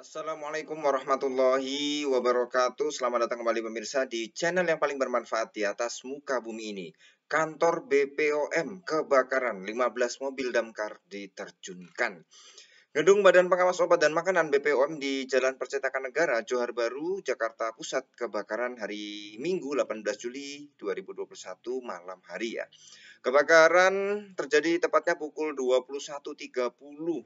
Assalamualaikum warahmatullahi wabarakatuh. Selamat datang kembali pemirsa di channel yang paling bermanfaat di atas muka bumi ini. Kantor BPOM kebakaran 15 mobil damkar diterjunkan. Gedung Badan Pengawas Obat dan Makanan BPOM di Jalan Percetakan Negara, Johar Baru, Jakarta Pusat kebakaran hari Minggu 18 Juli 2021 malam hari ya. Kebakaran terjadi tepatnya pukul 21.30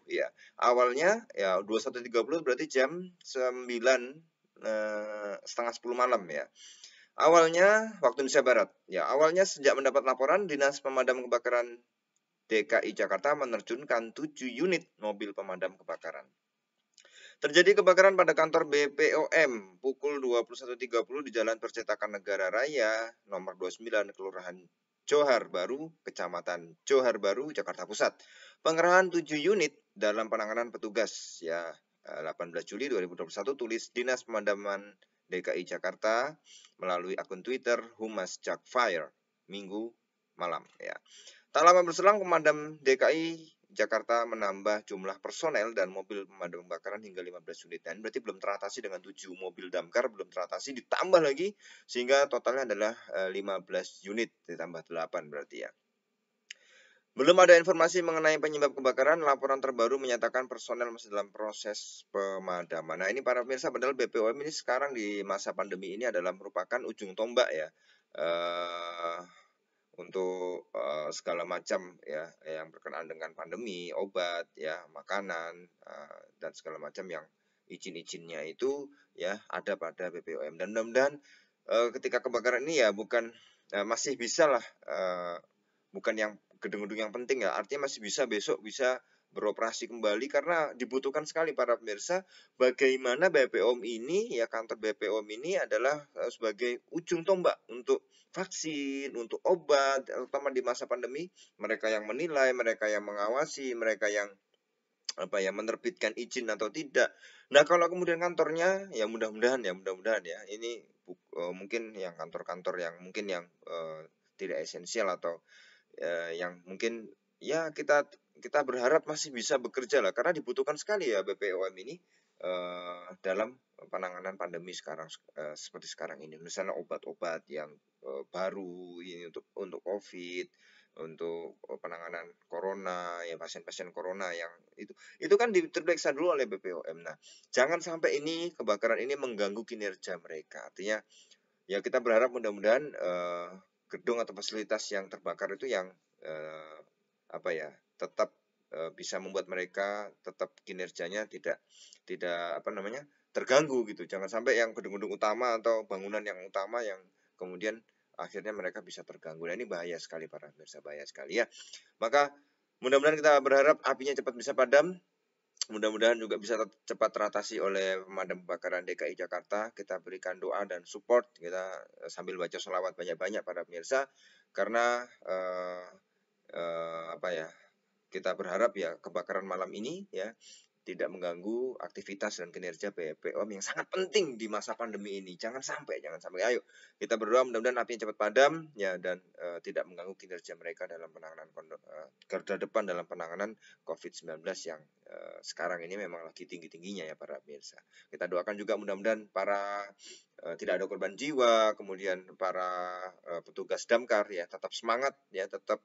ya. Awalnya ya 21.30 berarti jam 9 eh, setengah 10 malam ya. Awalnya waktu Indonesia Barat. Ya, awalnya sejak mendapat laporan Dinas Pemadam Kebakaran DKI Jakarta menerjunkan 7 unit mobil pemadam kebakaran. Terjadi kebakaran pada kantor BPOM pukul 21.30 di Jalan Percetakan Negara Raya nomor 29 Kelurahan Johar Baru, Kecamatan Johar Baru, Jakarta Pusat. Pengerahan 7 unit dalam penanganan petugas ya 18 eh, Juli 2021 tulis Dinas Pemadaman DKI Jakarta melalui akun Twitter Humas Jack Fire Minggu malam ya. Tak lama berselang pemadam DKI Jakarta menambah jumlah personel dan mobil pemadam kebakaran hingga 15 unit. Dan berarti belum teratasi dengan 7 mobil damkar, belum teratasi ditambah lagi sehingga totalnya adalah 15 eh, unit ditambah 8 berarti ya. Belum ada informasi mengenai penyebab kebakaran, laporan terbaru menyatakan personel masih dalam proses pemadaman. Nah ini para pemirsa, padahal BPOM ini sekarang di masa pandemi ini adalah merupakan ujung tombak ya. Uh, untuk uh, segala macam ya yang berkenaan dengan pandemi, obat ya, makanan uh, dan segala macam yang izin-izinnya itu ya ada pada BPOM dan mudah dan uh, eh, ketika kebakaran ini ya bukan uh, masih bisa lah uh, bukan yang gedung-gedung yang penting ya artinya masih bisa besok bisa beroperasi kembali karena dibutuhkan sekali para pemirsa bagaimana BPOM ini ya kantor BPOM ini adalah eh, sebagai ujung tombak untuk vaksin, untuk obat terutama di masa pandemi, mereka yang menilai, mereka yang mengawasi, mereka yang apa ya menerbitkan izin atau tidak. Nah, kalau kemudian kantornya ya mudah-mudahan ya mudah-mudahan ya ini uh, mungkin yang kantor-kantor yang mungkin yang uh, tidak esensial atau uh, yang mungkin ya kita kita berharap masih bisa bekerja lah karena dibutuhkan sekali ya BPOM ini uh, dalam penanganan pandemi sekarang uh, seperti sekarang ini misalnya obat-obat yang uh, baru ini untuk untuk COVID untuk penanganan corona ya pasien-pasien corona yang itu itu kan diperiksa dulu oleh BPOM. Nah, jangan sampai ini kebakaran ini mengganggu kinerja mereka. Artinya ya kita berharap mudah-mudahan uh, gedung atau fasilitas yang terbakar itu yang uh, apa ya tetap e, bisa membuat mereka tetap kinerjanya tidak tidak apa namanya terganggu gitu jangan sampai yang gedung-gedung utama atau bangunan yang utama yang kemudian akhirnya mereka bisa terganggu nah, ini bahaya sekali para pemirsa bahaya sekali ya maka mudah-mudahan kita berharap apinya cepat bisa padam mudah-mudahan juga bisa cepat teratasi oleh pemadam kebakaran DKI Jakarta. Kita berikan doa dan support. Kita eh, sambil baca selawat banyak-banyak para pemirsa karena uh, uh, apa ya kita berharap ya kebakaran malam ini ya tidak mengganggu aktivitas dan kinerja BPOM yang sangat penting di masa pandemi ini. Jangan sampai, jangan sampai. Ayo, kita berdoa mudah-mudahan apinya cepat padam ya dan e, tidak mengganggu kinerja mereka dalam penanganan uh, garda depan dalam penanganan COVID-19 yang e, sekarang ini memang lagi tinggi-tingginya ya para pemirsa. Kita doakan juga mudah-mudahan para Eh, tidak ada korban jiwa, kemudian para eh, petugas damkar ya tetap semangat ya tetap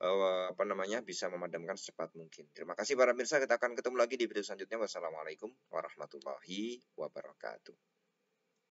eh, apa namanya bisa memadamkan secepat mungkin. Terima kasih para pemirsa, kita akan ketemu lagi di video selanjutnya. Wassalamualaikum warahmatullahi wabarakatuh.